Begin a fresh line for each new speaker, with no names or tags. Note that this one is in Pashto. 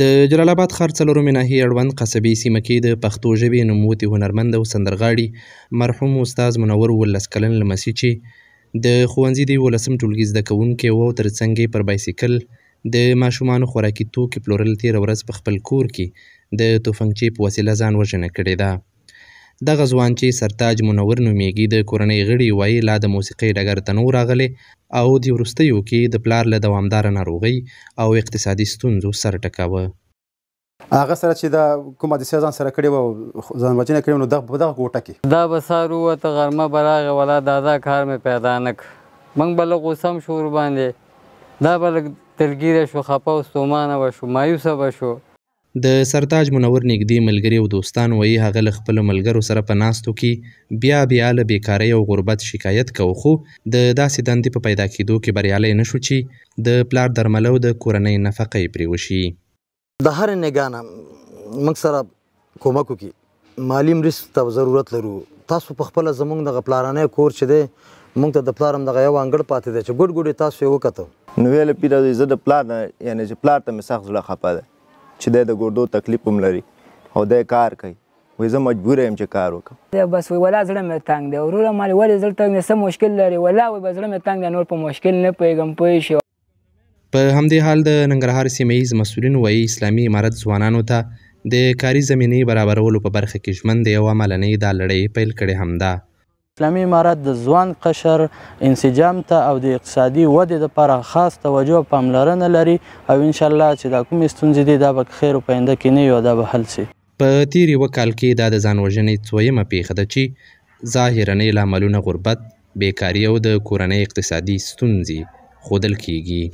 د جلال آباد ښار څلورمې ناحیې اړوند قصبې سیمه کې د پښتو ژبې نوموتی هنرمند او سندرغاړي مرحوم استاذ منور ولس کلن لمسی چې د ښوونځي د ولسم ټولګي زده کوونکي وو تر څنګ پر بایسکل د ماشومانو خوراکي توکي پلورل تیر ورځ په خپل کور کې د توفنګچې په وسیله ځان وژنه کړې ده دغه ځوان چې سرتاج منور نومیږي د کورنۍ غړي وایي لا د موسیقۍ ډګر ته نو راغلی او د وروستیو کې د پلار له دوامداره ناروغۍ او اقتصادي ستونزو سر ټکاوه
هغه سره چې دا کومه د سیاسان سره کړی و ځان بچنه کړی نو دغه په دغه کوټه کې دا بسارو ته غرمه براغه ولا دادا کار مې پیدا نک منګ بل غوسم شور باندې دا بل تلګیره شو خپاو ستومانه و
شو مایوسه و شو
د سرتاج منور نږدې ملګري او دوستان وایي هغه له خپلو ملګرو سره په ناستو کې بیا بیا له بیکارۍ او غربت شکایت کوو خو د داسې دندې په پیدا کېدو کې بریالی نه شو چې د پلار درملو د کورنۍ نفقه یې پرې وشي
د هر نگاه نه موږ سره کومک وکړي مالي مرستې ته ضرورت لرو تاسو په خپله زموږ دغه پلارنی کور چې دی موږ ته د پلار هم دغه یو انګړ پاتې دی چې ګوډ ګوډې تاسو یې وکتل
نو ویله پیره زه د پلار نه یعنې چې پلار ته مې سخت زړه خفه دی چې د ګردو تکلیف هم لري او د کار کوي وای زه مجبور یم چې کار وکم
بس وای ولا زړه مې تنګ دی وروره مال ولې زړه تنګ سم مشکل لري ولا وای زړه مې تنګ نور په مشکل نه پیغم پوي شو
په همدې حال د ننګرهار سیمه ییز مسولین وای اسلامي امارت ځوانانو ته د کاري زمینې برابرولو په برخه کې ژمن دی او عملنې دا لړۍ پیل کړې همدا
اسلامي امارات د ځوان قشر انسجام ته او د اقتصادي ودې لپاره خاص توجه پاملرنه لري او ان شاء الله چې دا کوم ستونزې دي دا به خیر پاینده کې نه یو دا به حل شي
په تیری وکال کې دا د ځان وژنې څویمه پیښه ده چې ظاهرنۍ لاملونه غربت بیکاری او د کورنۍ اقتصادي ستونزې ښودل کیږي